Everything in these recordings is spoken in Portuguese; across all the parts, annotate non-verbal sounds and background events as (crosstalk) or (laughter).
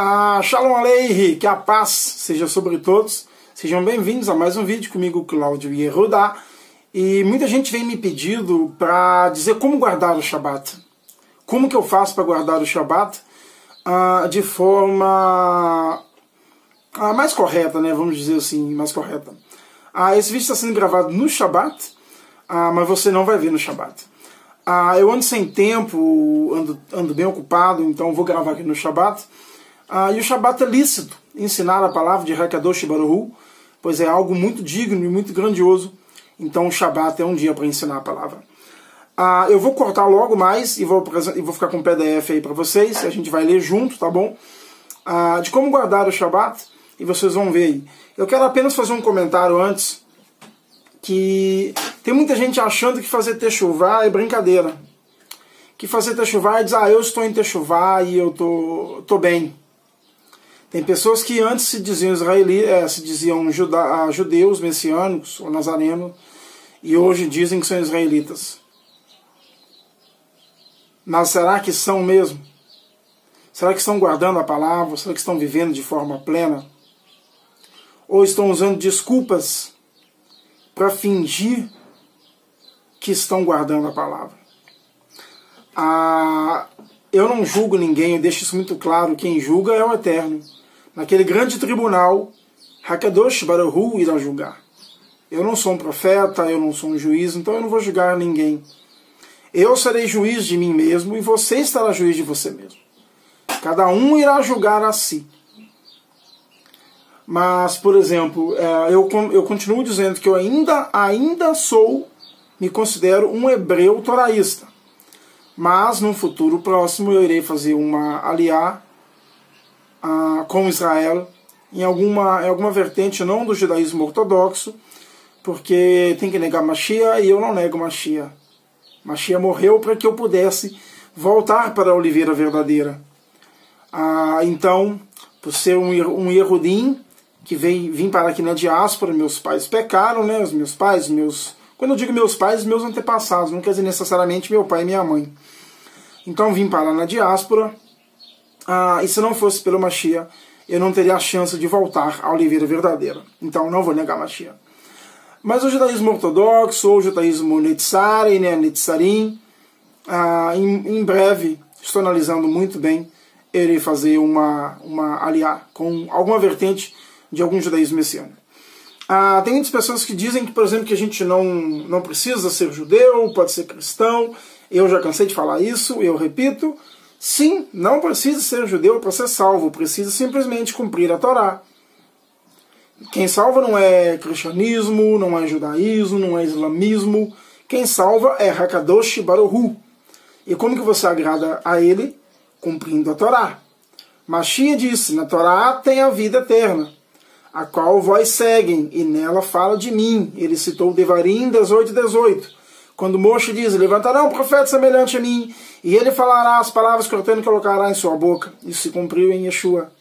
Ah, Shalom Aleichem, que a paz seja sobre todos. Sejam bem-vindos a mais um vídeo comigo, Cláudio Yerudá. E muita gente vem me pedindo para dizer como guardar o Shabat. Como que eu faço para guardar o Shabat ah, de forma ah, mais correta, né? Vamos dizer assim, mais correta. Ah, esse vídeo está sendo gravado no Shabat, ah, mas você não vai ver no Shabat. Ah, eu ando sem tempo, ando, ando bem ocupado, então vou gravar aqui no Shabat. Ah, e o Shabat é lícito ensinar a palavra de Hakadosh Baruhu, pois é algo muito digno e muito grandioso. Então o Shabat é um dia para ensinar a palavra. Ah, eu vou cortar logo mais e vou, e vou ficar com o PDF aí para vocês. A gente vai ler junto, tá bom? Ah, de como guardar o Shabat e vocês vão ver aí. Eu quero apenas fazer um comentário antes que tem muita gente achando que fazer techuvá é brincadeira. Que fazer techuvá é dizer, ah, eu estou em techuvá e eu tô, tô bem. Tem pessoas que antes se diziam eh, se diziam juda, ah, judeus, messiânicos ou nazarenos, e hoje dizem que são israelitas. Mas será que são mesmo? Será que estão guardando a palavra? Será que estão vivendo de forma plena? Ou estão usando desculpas para fingir que estão guardando a palavra? Ah, eu não julgo ninguém, eu deixo isso muito claro. Quem julga é o eterno. Naquele grande tribunal, Hakadosh Baruhu irá julgar. Eu não sou um profeta, eu não sou um juiz, então eu não vou julgar ninguém. Eu serei juiz de mim mesmo e você estará juiz de você mesmo. Cada um irá julgar a si. Mas, por exemplo, é, eu, continuo dizendo que eu ainda, ainda sou, me considero um hebreu toraísta. Mas, num futuro próximo, eu irei fazer uma aliá ah, com Israel em alguma, em alguma vertente não do judaísmo ortodoxo, porque tem que negar Machia e eu não nego Machia Machia morreu para que eu pudesse voltar para a oliveira verdadeira. Ah, então, por ser um, er-, um que vem, vim para aqui na diáspora, meus pais pecaram, né? Os meus pais, meus. Quando eu digo meus pais, meus antepassados, não quer dizer necessariamente meu pai e minha mãe. Então vim parar na diáspora, ah, e se não fosse pelo Machia eu não teria a chance de voltar à Oliveira verdadeira. Então não vou negar Machia Mas o judaísmo ortodoxo, ou o judaísmo Netzare, né, Netzarim, ah, em, em, breve, estou analisando muito bem, irei fazer uma, uma aliar com alguma vertente de algum judaísmo messiânico. Ah, tem muitas pessoas que dizem, que, por exemplo, que a gente não, não precisa ser judeu, pode ser cristão. Eu já cansei de falar isso, eu repito. Sim, não precisa ser judeu para ser salvo, precisa simplesmente cumprir a Torá. Quem salva não é cristianismo, não é judaísmo, não é islamismo. Quem salva é Hakadosh Baruhu. E como que você agrada a ele? Cumprindo a Torá. Machia disse: Na Torá tem a vida eterna, a qual vós seguem, e nela fala de mim. Ele citou Devarim 18, 18. Quando Moisés diz, levantará um profeta semelhante a mim, e ele falará as palavras que eu tenho colocará em sua boca. Isso se cumpriu em Yeshua.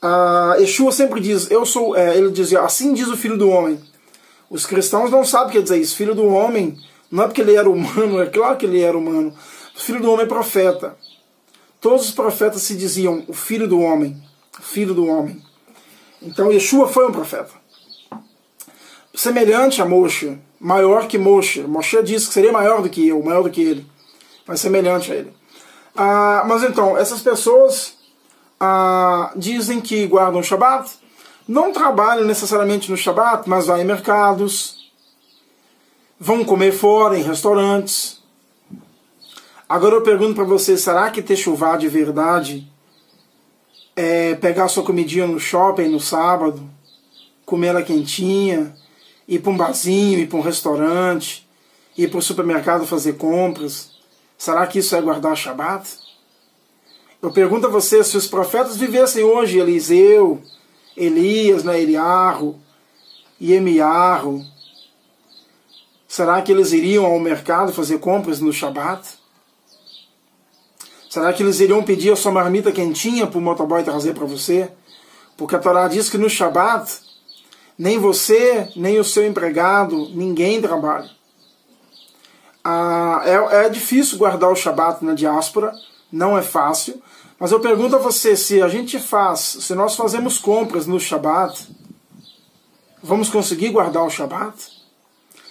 Ah, Yeshua sempre diz, eu sou, é, ele dizia, assim diz o Filho do Homem. Os cristãos não sabem o que dizer isso. Filho do Homem, não é porque ele era humano, (laughs) é claro que ele era humano. O Filho do Homem é profeta. Todos os profetas se diziam, o Filho do Homem, Filho do Homem. Então Yeshua foi um profeta semelhante a Moshe, maior que Moshe. Moshe disse que seria maior do que eu, maior do que ele, mas semelhante a ele. Ah, mas então, essas pessoas ah, dizem que guardam o Shabat, não trabalham necessariamente no Shabat, mas vão em mercados, vão comer fora, em restaurantes. Agora eu pergunto para você, será que ter chuva de verdade é pegar sua comidinha no shopping no sábado, comer ela quentinha, ir para um barzinho, ir para um restaurante, ir para o supermercado fazer compras. Será que isso é guardar o Shabat? Eu pergunto a você, se os profetas vivessem hoje, Eliseu, Elias, né, Eliarro, será que eles iriam ao mercado fazer compras no Shabat? Será que eles iriam pedir a sua marmita quentinha para o motoboy trazer para você? Porque a Torá diz que no Shabat nem você, nem o seu empregado, ninguém trabalha. Ah, é, é difícil guardar o Shabat na diáspora, não é fácil. Mas eu pergunto a você, se a gente faz, se nós fazemos compras no Shabat, vamos conseguir guardar o Shabat?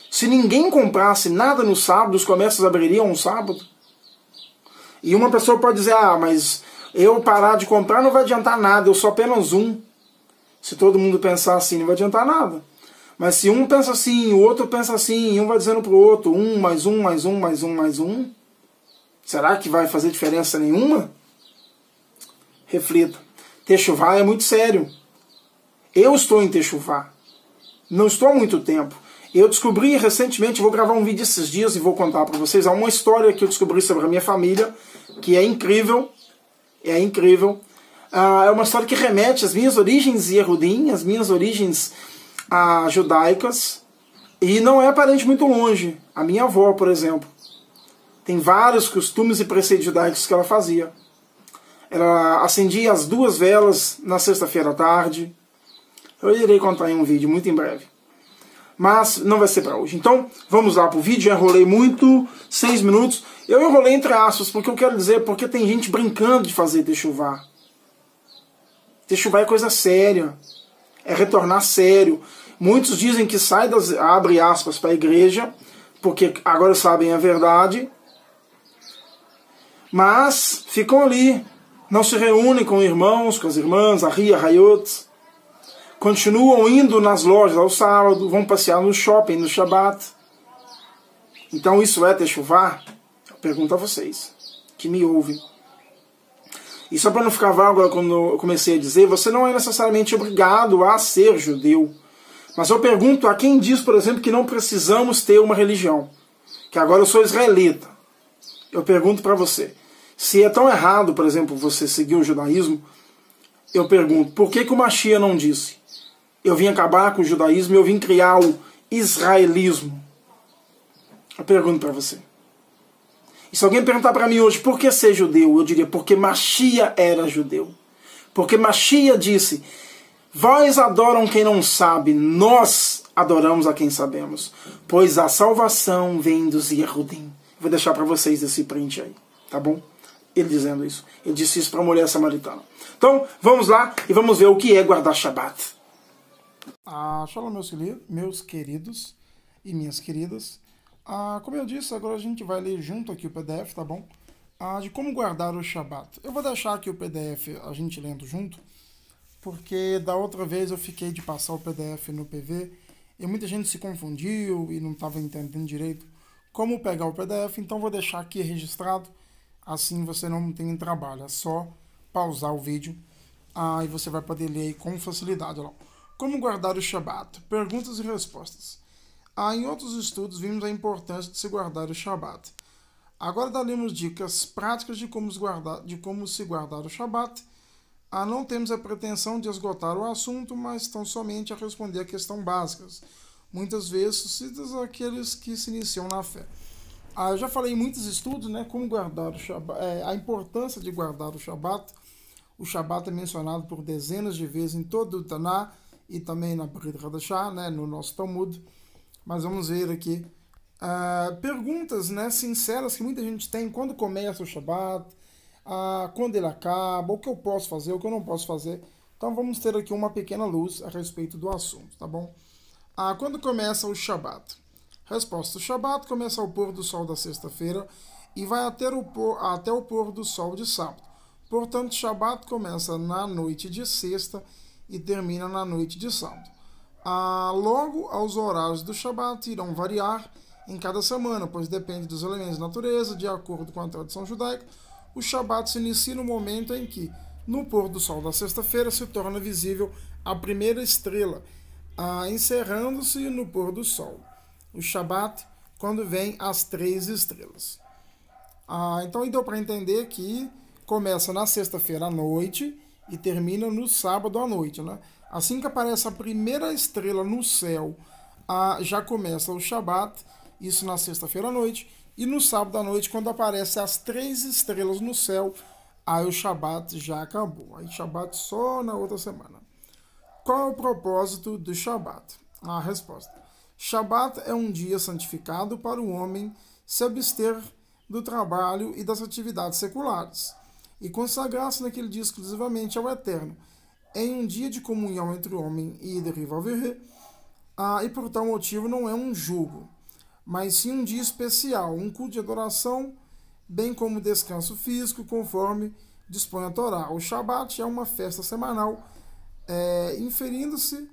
Se ninguém comprasse nada no sábado, os comércios abririam um sábado? E uma pessoa pode dizer, ah, mas eu parar de comprar não vai adiantar nada, eu sou apenas um. Se todo mundo pensar assim, não vai adiantar nada. Mas se um pensa assim, o outro pensa assim, um vai dizendo pro outro, um mais um, mais um, mais um, mais um, será que vai fazer diferença nenhuma? Reflita. Techuvá é muito sério. Eu estou em Techuvá. Não estou há muito tempo. Eu descobri recentemente, vou gravar um vídeo esses dias e vou contar para vocês. Há uma história que eu descobri sobre a minha família, que é incrível. É incrível. Ah, é uma história que remete às minhas origens Yehudim, às minhas origens ah, judaicas, e não é parente muito longe. A minha avó, por exemplo, tem vários costumes e preceitos judaicos que ela fazia. Ela acendia as duas velas na sexta-feira à tarde. Eu irei contar em um vídeo muito em breve. Mas não vai ser para hoje. Então, vamos lá para o vídeo. Eu enrolei muito, seis minutos. Eu enrolei entre aspas, porque eu quero dizer, porque tem gente brincando de fazer techuvá. Teixuvá é coisa séria. É retornar sério. Muitos dizem que sai das. abre aspas para a igreja, porque agora sabem a verdade. Mas ficam ali. Não se reúnem com irmãos, com as irmãs, a Ria, Hayot. Continuam indo nas lojas ao sábado, vão passear no shopping no Shabat. Então isso é Teixuvá? pergunto a vocês que me ouvem. E só para não ficar vago quando eu comecei a dizer, você não é necessariamente obrigado a ser judeu. Mas eu pergunto a quem diz, por exemplo, que não precisamos ter uma religião. Que agora eu sou israelita. Eu pergunto para você. Se é tão errado, por exemplo, você seguir o judaísmo, eu pergunto, por que, que o Machia não disse? Eu vim acabar com o judaísmo, eu vim criar o israelismo. Eu pergunto para você. E se alguém perguntar para mim hoje por que ser judeu, eu diria porque Machia era judeu. Porque Machia disse: Vós adoram quem não sabe, nós adoramos a quem sabemos, pois a salvação vem dos Yehudim. Vou deixar para vocês esse print aí, tá bom? Ele dizendo isso. Ele disse isso para a mulher samaritana. Então, vamos lá e vamos ver o que é guardar Shabat. Ah, shalom, meus queridos e minhas queridas. Ah, como eu disse, agora a gente vai ler junto aqui o PDF, tá bom? Ah, de como guardar o Shabat. Eu vou deixar aqui o PDF a gente lendo junto, porque da outra vez eu fiquei de passar o PDF no PV e muita gente se confundiu e não estava entendendo direito como pegar o PDF, então vou deixar aqui registrado, assim você não tem trabalho, é só pausar o vídeo aí ah, você vai poder ler com facilidade. Como guardar o Shabat? Perguntas e respostas. Ah, em outros estudos, vimos a importância de se guardar o Shabat. Agora daremos dicas práticas de como, guardar, de como se guardar o Shabat. Ah, não temos a pretensão de esgotar o assunto, mas estão somente a responder a questão básicas, muitas vezes citas aqueles que se iniciam na fé. Ah, eu já falei em muitos estudos, né, como guardar o Shabat, é, a importância de guardar o Shabat. O Shabat é mencionado por dezenas de vezes em todo o Taná e também na Brit Hadashah, né, no nosso Talmud mas vamos ver aqui. Uh, perguntas né, sinceras que muita gente tem: quando começa o Shabbat uh, quando ele acaba, o que eu posso fazer, o que eu não posso fazer. Então vamos ter aqui uma pequena luz a respeito do assunto, tá bom? Uh, quando começa o Shabbat Resposta: o Shabbat começa ao pôr do sol da sexta-feira e vai até o, pôr, até o pôr do sol de sábado. Portanto, Shabbat começa na noite de sexta e termina na noite de sábado. Ah, logo, aos horários do Shabat irão variar em cada semana, pois depende dos elementos da natureza, de acordo com a tradição judaica. O Shabat se inicia no momento em que, no pôr do sol da sexta-feira, se torna visível a primeira estrela, ah, encerrando-se no pôr do sol. O Shabat, quando vem as três estrelas. Ah, então, deu para entender que começa na sexta-feira à noite e termina no sábado à noite, né? Assim que aparece a primeira estrela no céu, a, já começa o Shabat, isso na sexta-feira à noite, e no sábado à noite, quando aparecem as três estrelas no céu, aí o Shabat já acabou. Aí Shabat só na outra semana. Qual é o propósito do Shabat? A resposta. Shabat é um dia santificado para o homem se abster do trabalho e das atividades seculares e consagrar-se naquele dia exclusivamente ao Eterno em um dia de comunhão entre o homem e Derrivalverre, ah, e por tal motivo não é um jugo, mas sim um dia especial, um culto de adoração, bem como descanso físico, conforme dispõe a Torá. O Shabat é uma festa semanal, é, inferindo-se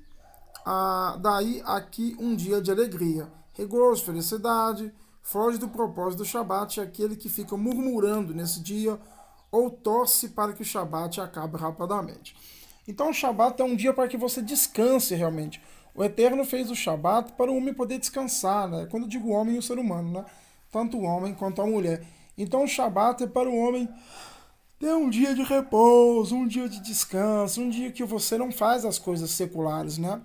ah, daí aqui um dia de alegria, regozo, felicidade. Foge do propósito do Shabat é aquele que fica murmurando nesse dia ou torce para que o Shabat acabe rapidamente. Então o Shabat é um dia para que você descanse realmente. O Eterno fez o Shabat para o homem poder descansar, né? Quando eu digo homem, o ser humano, né? Tanto o homem quanto a mulher. Então o Shabat é para o homem ter um dia de repouso, um dia de descanso, um dia que você não faz as coisas seculares, né?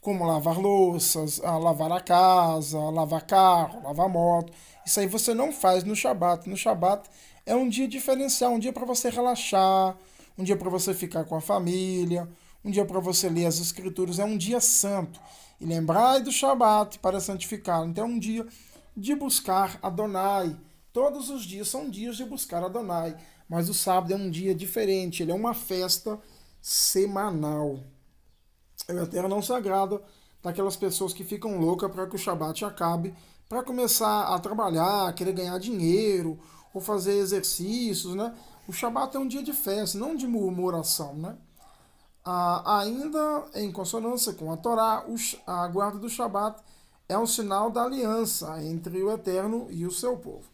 Como lavar louças, ah, lavar a casa, lavar carro, lavar moto. Isso aí você não faz no Shabat. No Shabat é um dia diferencial, um dia para você relaxar, um dia para você ficar com a família, um dia para você ler as escrituras, é um dia santo. E lembrai do Shabat para santificar. Então é um dia de buscar Adonai. Todos os dias são dias de buscar Adonai, mas o sábado é um dia diferente, ele é uma festa semanal. É uma até não sagrada daquelas pessoas que ficam loucas para que o Shabat acabe, para começar a trabalhar, querer ganhar dinheiro, ou fazer exercícios, né? O Shabat é um dia de festa, não de murmuração, né? Ah, ainda em consonância com a Torá, a guarda do Shabat é um sinal da aliança entre o Eterno e o seu povo.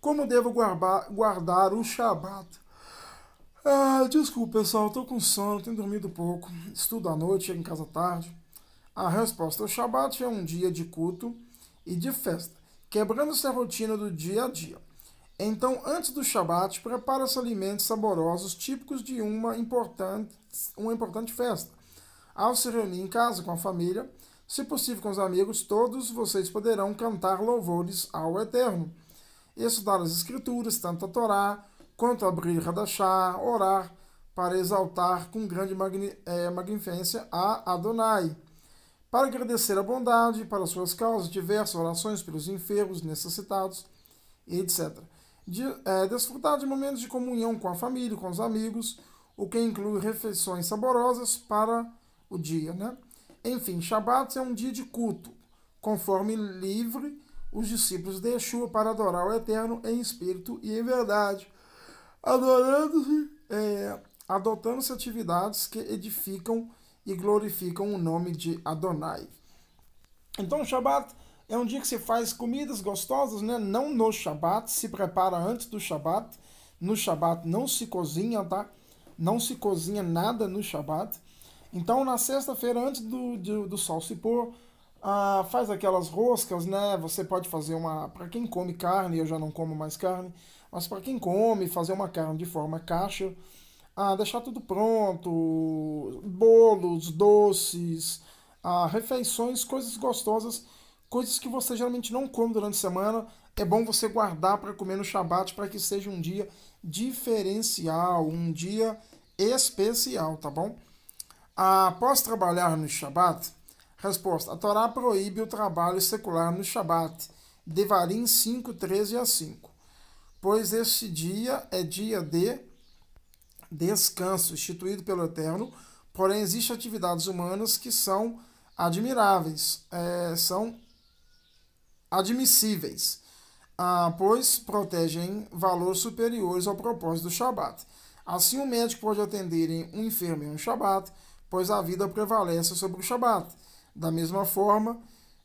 Como devo guardar, guardar o Shabat? Ah, desculpa, pessoal, estou com sono, tenho dormido pouco, estudo à noite, chego em casa tarde. A resposta: o Shabat é um dia de culto e de festa, quebrando-se a rotina do dia a dia. Então, antes do Shabat, prepara-se alimentos saborosos típicos de uma importante, uma importante festa. Ao se reunir em casa com a família, se possível com os amigos, todos vocês poderão cantar louvores ao Eterno, estudar as Escrituras, tanto a Torá quanto abrir, Radachá, orar para exaltar com grande magni, é, magnificência a Adonai. Para agradecer a bondade, para suas causas, diversas orações pelos enfermos, necessitados, etc de, é, desfrutar de momentos de comunhão com a família, com os amigos, o que inclui refeições saborosas para o dia. Né? Enfim, Shabat é um dia de culto, conforme livre os discípulos de Yeshua para adorar o Eterno em espírito e em verdade, adorando-se, é, adotando-se atividades que edificam e glorificam o nome de Adonai. Então, Shabat é um dia que você faz comidas gostosas, né? Não no Shabat, se prepara antes do Shabat. No Shabat não se cozinha, tá? Não se cozinha nada no Shabat. Então, na sexta-feira, antes do, do, do sol se pôr, ah, faz aquelas roscas, né? Você pode fazer uma. Para quem come carne, eu já não como mais carne, mas para quem come, fazer uma carne de forma caixa, ah, deixar tudo pronto: bolos, doces, ah, refeições, coisas gostosas coisas que você geralmente não come durante a semana, é bom você guardar para comer no Shabat para que seja um dia diferencial, um dia especial, tá bom? Após trabalhar no Shabat, resposta: a Torá proíbe o trabalho secular no Shabat. Devarim 5, 13 a 5. Pois este dia é dia de descanso instituído pelo Eterno, porém existem atividades humanas que são admiráveis, é, são admissíveis, ah, pois protegem valores superiores ao propósito do Shabat. Assim, o médico pode atender um enfermo em um Shabat, pois a vida prevalece sobre o Shabat. Da mesma forma,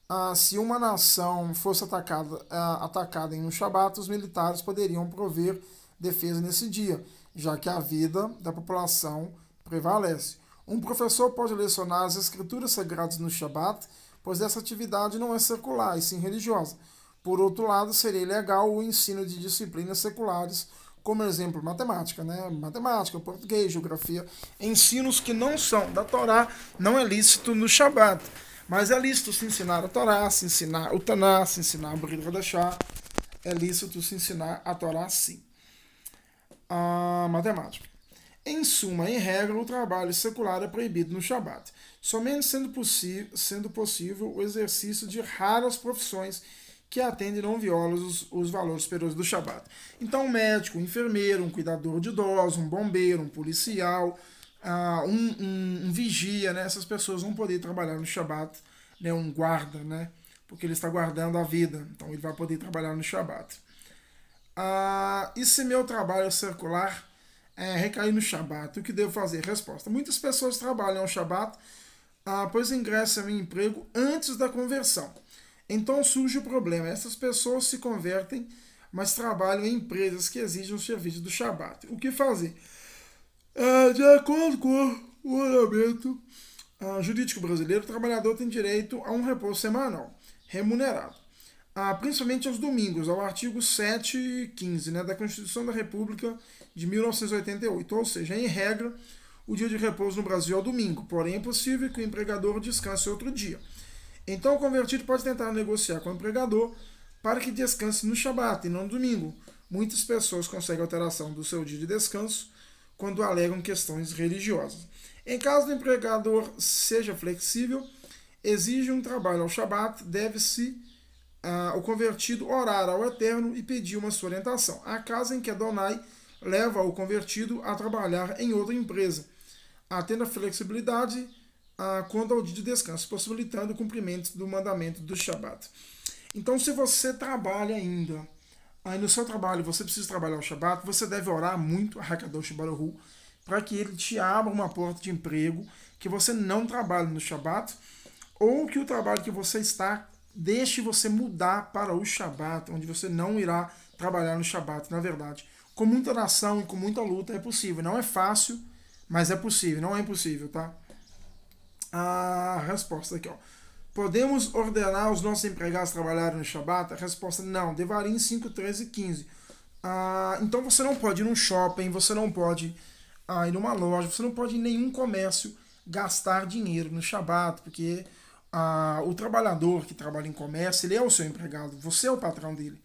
ah, se uma nação fosse atacada, ah, atacada em um Shabat, os militares poderiam prover defesa nesse dia, já que a vida da população prevalece. Um professor pode lecionar as escrituras sagradas no Shabat pois essa atividade não é secular, e sim religiosa. Por outro lado, seria ilegal o ensino de disciplinas seculares, como exemplo, matemática, né? Matemática, português, geografia, ensinos que não são da Torá, não é lícito no Shabat. Mas é lícito se ensinar a Torá, se ensinar o Taná, se ensinar o Brit Radachá. É lícito se ensinar a Torá, sim. A ah, matemática. Em suma, em regra, o trabalho secular é proibido no Shabat, somente sendo, sendo possível o exercício de raras profissões que atendem não violam os, os valores superiores do Shabat. Então, um médico, um enfermeiro, um cuidador de idosos, um bombeiro, um policial, uh, um, um, um, vigia, né? essas pessoas vão poder trabalhar no Shabat, né? um guarda, né? porque ele está guardando a vida, então ele vai poder trabalhar no Shabat. Uh, ah, e se meu trabalho secular é é, recair no Shabat. O que devo fazer? Resposta: Muitas pessoas trabalham o Shabat, ah, pois ingressam em emprego antes da conversão. Então surge o problema: essas pessoas se convertem, mas trabalham em empresas que exigem o serviço do Shabat. O que fazer? Ah, de acordo com o ordenamento ah, jurídico brasileiro, o trabalhador tem direito a um repouso semanal, remunerado. Ah, principalmente aos domingos, ao artigo 7 e 15 né, da Constituição da República de 1988, ou seja, em regra, o dia de repouso no Brasil é o domingo, porém é possível que o empregador descanse outro dia. Então o convertido pode tentar negociar com o empregador para que descanse no Shabat e não no domingo. Muitas pessoas conseguem alteração do seu dia de descanso quando alegam questões religiosas. Em caso do empregador seja flexível, exige um trabalho ao Shabat, deve-se ah, o convertido orar ao Eterno e pedir uma sua orientação. A casa em que Adonai leva o convertido a trabalhar em outra empresa, atendo a flexibilidade a quanto ao dia de descanso, possibilitando o cumprimento do mandamento do Shabat. Então, se você trabalha ainda, aí no seu trabalho você precisa trabalhar o Shabat, você deve orar muito a Hakadosh Baruhu para que ele te abra uma porta de emprego, que você não trabalhe no Shabat, ou que o trabalho que você está deixe você mudar para o Shabat, onde você não irá trabalhar no Shabat, na verdade com muita oração e com muita luta é possível. Não é fácil, mas é possível, não é impossível, tá? A resposta aqui, ó. Podemos ordenar os nossos empregados trabalharem no Shabat? A resposta não. Devarim 5, 13 e 15. Ah, então você não pode ir num shopping, você não pode ah, ir numa loja, você não pode ir em nenhum comércio gastar dinheiro no Shabat, porque ah, o trabalhador que trabalha em comércio, ele é o seu empregado, você é o patrão dele.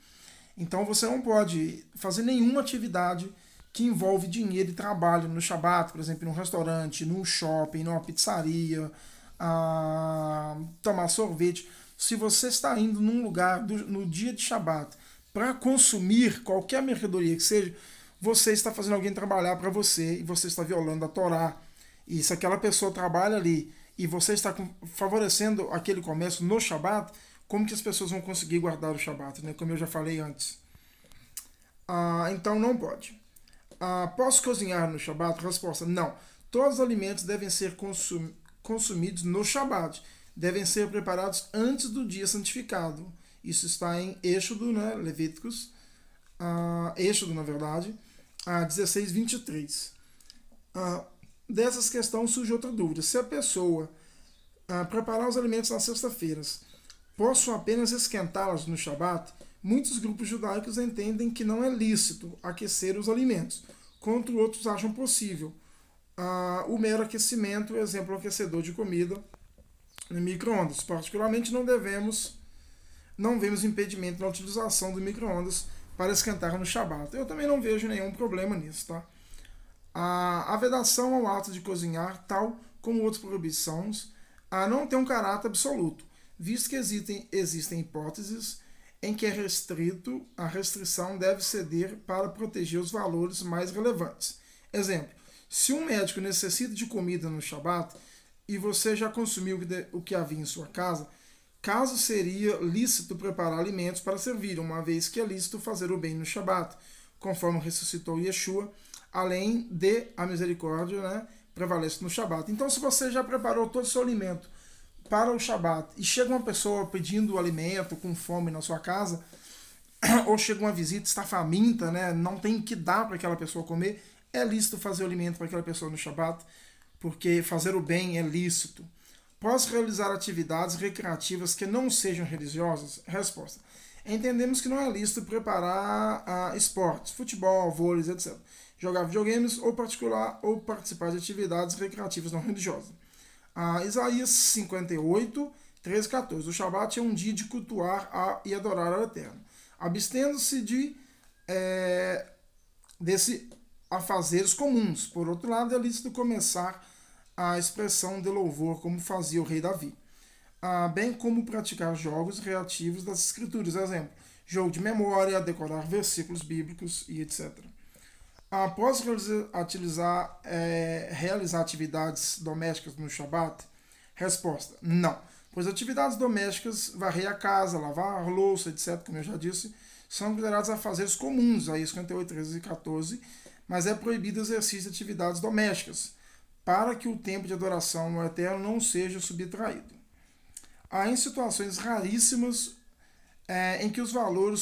Então você não pode fazer nenhuma atividade que envolve dinheiro e trabalho no Shabat, por exemplo, num restaurante, num shopping, numa pizzaria, a tomar sorvete. Se você está indo num lugar do, no dia de Shabat para consumir qualquer mercadoria que seja, você está fazendo alguém trabalhar para você e você está violando a Torá. E se aquela pessoa trabalha ali e você está favorecendo aquele comércio no Shabat, como que as pessoas vão conseguir guardar o Shabat, né? Como eu já falei antes. Ah, então não pode. Ah, posso cozinhar no Shabat? Resposta: não. Todos os alimentos devem ser consumidos no Shabat. Devem ser preparados antes do dia santificado. Isso está em Êxodo, né? Levíticos. Ah, Êxodo, na verdade, ah, 16, 23. Ah, dessas questões surge outra dúvida. Se a pessoa ah, preparar os alimentos nas sexta feiras possam apenas esquentá-las no Shabat, muitos grupos judaicos entendem que não é lícito aquecer os alimentos, quanto outros acham possível. Ah, o mero aquecimento, é exemplo, aquecedor de comida no micro-ondas. Particularmente, não devemos, não vemos impedimento na utilização do micro-ondas para esquentar no Shabat. Eu também não vejo nenhum problema nisso, tá? A, a vedação ao ato de cozinhar, tal como outras proibições, a ah, não tem um caráter absoluto visto que existem, existem hipóteses em que é restrito, a restrição deve ceder para proteger os valores mais relevantes. Exemplo, se um médico necessita de comida no Shabat e você já consumiu o que havia em sua casa, caso seria lícito preparar alimentos para servir, uma vez que é lícito fazer o bem no Shabat, conforme ressuscitou Yeshua, além de a misericórdia né, prevalece no Shabat. Então, se você já preparou todo o seu alimento para o Shabat e chega uma pessoa pedindo alimento, com fome na sua casa, (clears throat) ou chega uma visita, está faminta, né? não tem que dar para aquela pessoa comer, é lícito fazer o alimento para aquela pessoa no Shabat, porque fazer o bem é lícito. Posso realizar atividades recreativas que não sejam religiosas? Resposta. Entendemos que não é lícito preparar ah, esportes, futebol, vôlei, etc. Jogar videogames ou, particular, ou participar de atividades recreativas não religiosas ah, Isaías 58, 13 14. O Shabat é um dia de cultuar a, e adorar ao Eterno, abstendo-se de é, desse afazeres comuns. Por outro lado, é lícito começar a expressão de louvor, como fazia o rei Davi, ah, bem como praticar jogos reativos das escrituras, exemplo, jogo de memória, decorar versículos bíblicos e etc. Após utilizar, é, realizar atividades domésticas no Shabat? Resposta: não. Pois atividades domésticas, varrer a casa, lavar a louça, etc., como eu já disse, são consideradas afazeres comuns, aí 58, 13 e 14, mas é proibido o exercício de atividades domésticas, para que o tempo de adoração no Eterno não seja subtraído. Há em situações raríssimas é, em que os valores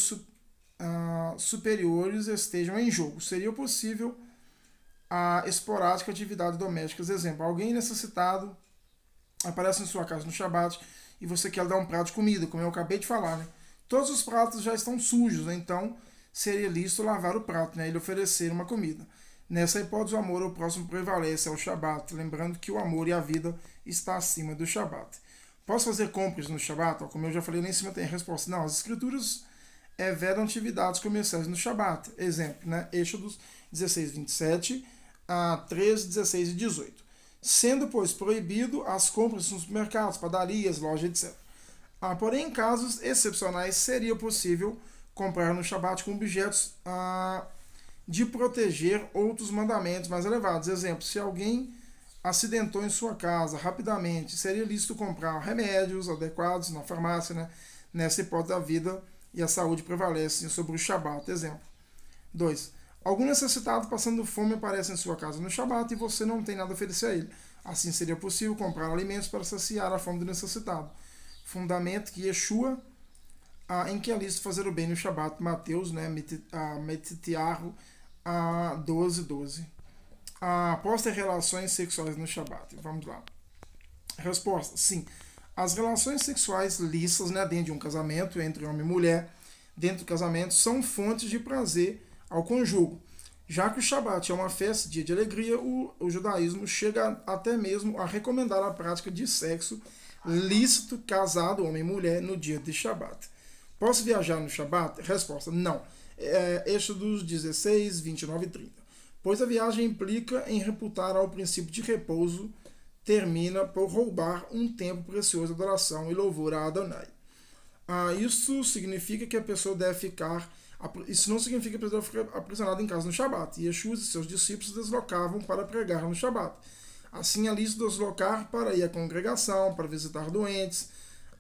uh, superiores estejam em jogo. Seria possível a esporádica atividade doméstica. Exemplo, alguém necessitado aparece em sua casa no Shabat e você quer dar um prato de comida, como eu acabei de falar, né? Todos os pratos já estão sujos, né? então seria lícito lavar o prato, né? Ele oferecer uma comida. Nessa hipótese, o amor ao próximo prevalece ao Shabat, lembrando que o amor e a vida está acima do Shabat. Posso fazer compras no Shabat? Como eu já falei, nem em cima tem resposta. Não, as escrituras é, veram atividades comerciais no Shabat. Exemplo, né? Êxodos 16, 27 a 13, 16 e 18. Sendo, pois, proibido as compras nos supermercados, padarias, lojas, etc. Ah, porém, em casos excepcionais, seria possível comprar no Shabat com objetos ah, de proteger outros mandamentos mais elevados. Exemplo, se alguém acidentou em sua casa rapidamente, seria lícito comprar remédios adequados na farmácia, né? nessa hipótese da vida e a saúde prevalecem sobre o Shabat, exemplo. 2. Algum necessitado passando fome aparece em sua casa no Shabat e você não tem nada a oferecer a ele. Assim seria possível comprar alimentos para saciar a fome do necessitado. Fundamento que Yeshua ah, enquialista é fazer o bem no Shabat, Mateus, né, ah, Metitiarro, a ah, 12, 12. Ah, após ter relações sexuais no Shabat. Vamos lá. Resposta, sim. As relações sexuais listas né, dentro de um casamento entre homem e mulher, dentro do casamento, são fontes de prazer ao conjugo. Já que o Shabat é uma festa, dia de alegria, o, o judaísmo chega até mesmo a recomendar a prática de sexo lícito, casado, homem e mulher, no dia de Shabat. Posso viajar no Shabat? Resposta: não. É, Êxodos 16, 29 e 30. Pois a viagem implica em reputar ao princípio de repouso termina por roubar um tempo precioso de adoração e louvor a Adonai. Ah, isso significa que a pessoa deve ficar. Isso não significa que a pessoa fica aprisionada em casa no Shabat. Yeshua e seus discípulos deslocavam para pregar no Shabat. Assim, ali se deslocar para ir à congregação, para visitar doentes,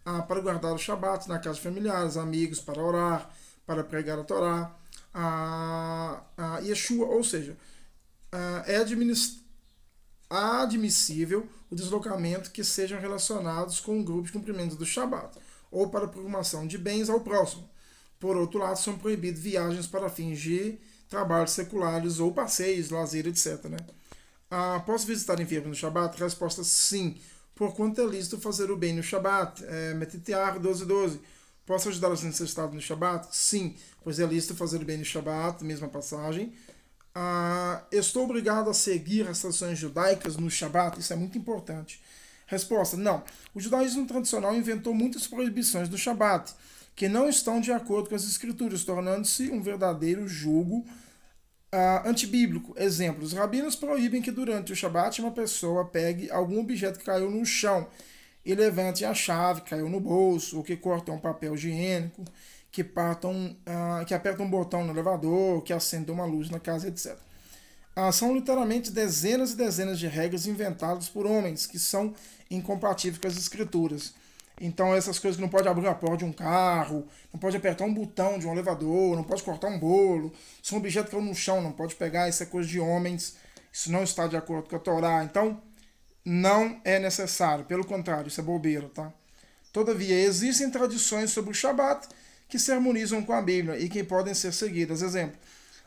ah, para guardar o Shabat na casa de familiares, amigos, para orar, para pregar a Torá. Ah, ah, Yeshua, ou seja, ah, é administrar admissível o deslocamento que sejam relacionados com o grupo de cumprimento do Shabat, ou para programação de bens ao próximo. Por outro lado, são proibidas viagens para fins de trabalhos seculares ou passeios, lazer, etc. Né? Ah, posso visitar enfermos no Shabat? Resposta sim. Por quanto é lícito fazer o bem no Shabat? É, Metitear 1212. Posso ajudar os necessitados no Shabat? Sim, pois é lícito fazer o bem no Shabat, mesma passagem. Ah, estou obrigado a seguir as tradições judaicas no Shabat? Isso é muito importante. Resposta: Não. O judaísmo tradicional inventou muitas proibições do Shabat, que não estão de acordo com as escrituras, tornando-se um verdadeiro jugo ah, antibíblico. Exemplo: os rabinos proíbem que durante o Shabat uma pessoa pegue algum objeto que caiu no chão e levante a chave que caiu no bolso, ou que corte um papel higiênico que partam, uh, que apertam um botão no elevador, que acendam uma luz na casa, etc. Uh, ah, são literalmente dezenas e dezenas de regras inventadas por homens que são incompatíveis com as escrituras. Então essas coisas que não pode abrir a porta de um carro, não pode apertar um botão de um elevador, não pode cortar um bolo, são objetos que estão no chão, não pode pegar, isso é coisa de homens, isso não está de acordo com a Torá. Então não é necessário, pelo contrário, isso é bobeira, tá? Todavia, existem tradições sobre o Shabat que se harmonizam com a Bíblia e que podem ser seguidas. Exemplo,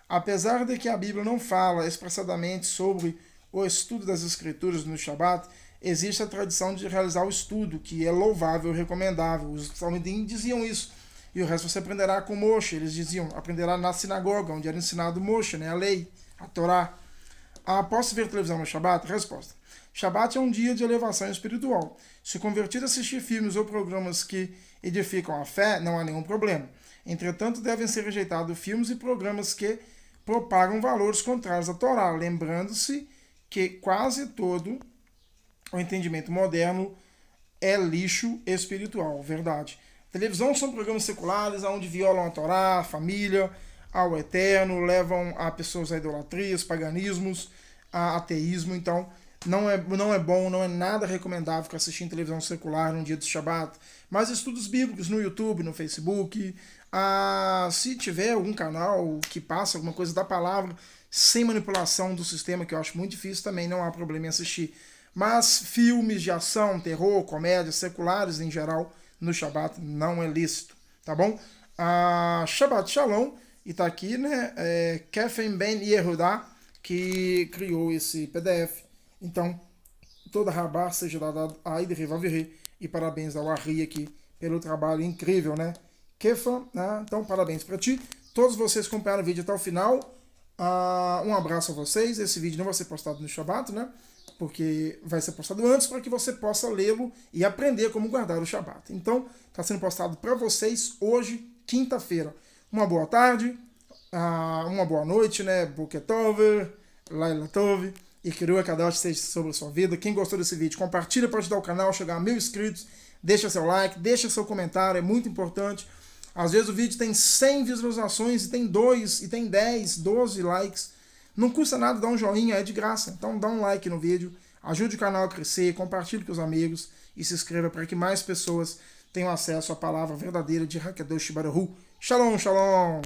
apesar de que a Bíblia não fala expressadamente sobre o estudo das Escrituras no Shabat, existe a tradição de realizar o estudo, que é louvável e recomendável. Os salmidim diziam isso. E o resto você aprenderá com Moshe, eles diziam, aprenderá na sinagoga, onde era ensinado Moshe, né, a lei, a Torá. Ah, posso ver televisão no Shabat? Resposta. Shabat é um dia de elevação espiritual. Se convertir a assistir filmes ou programas que edificam a fé, não há nenhum problema. Entretanto, devem ser rejeitados filmes e programas que propagam valores contrários à Torá, lembrando-se que quase todo o entendimento moderno é lixo espiritual, verdade. Televisão são programas seculares onde violam a Torá, a família, ao eterno, levam a pessoas a idolatrias, paganismos, a ateísmo, então não é, não é bom, não é nada recomendável que assistir em televisão secular num dia de Shabat, mas estudos bíblicos no YouTube, no Facebook, ah, se tiver algum canal que passa alguma coisa da palavra, sem manipulação do sistema, que eu acho muito difícil também, não há problema em assistir. Mas filmes de ação, terror, comédia, seculares em geral, no Shabat não é lícito, tá bom? Ah, Shabat Shalom, e tá aqui, né? É, Ben Yehuda, que criou esse PDF então, toda rabá seja dada a Idre Vavirê e parabéns ao Arri aqui pelo trabalho incrível, né? Kefa, né? então parabéns para ti. Todos vocês que acompanharam o vídeo até o final, uh, um abraço a vocês. Esse vídeo não vai ser postado no Shabat, né? Porque vai ser postado antes para que você possa lê-lo e aprender como guardar o Shabat. Então, está sendo postado para vocês hoje, quinta-feira. Uma boa tarde, uh, uma boa noite, né? Buketover, Laila Tove e Kirua Kadosh seja sobre a sua vida. Quem gostou desse vídeo, compartilha para ajudar o canal a chegar a mil inscritos. Deixa seu like, deixa seu comentário, é muito importante. Às vezes o vídeo tem 100 visualizações e tem 2, e tem 10, 12 likes. Não custa nada dar um joinha, é de graça. Então dá um like no vídeo, ajude o canal a crescer, compartilhe com os amigos e se inscreva para que mais pessoas tenham acesso à palavra verdadeira de Hakadosh Baruhu. Shalom, shalom!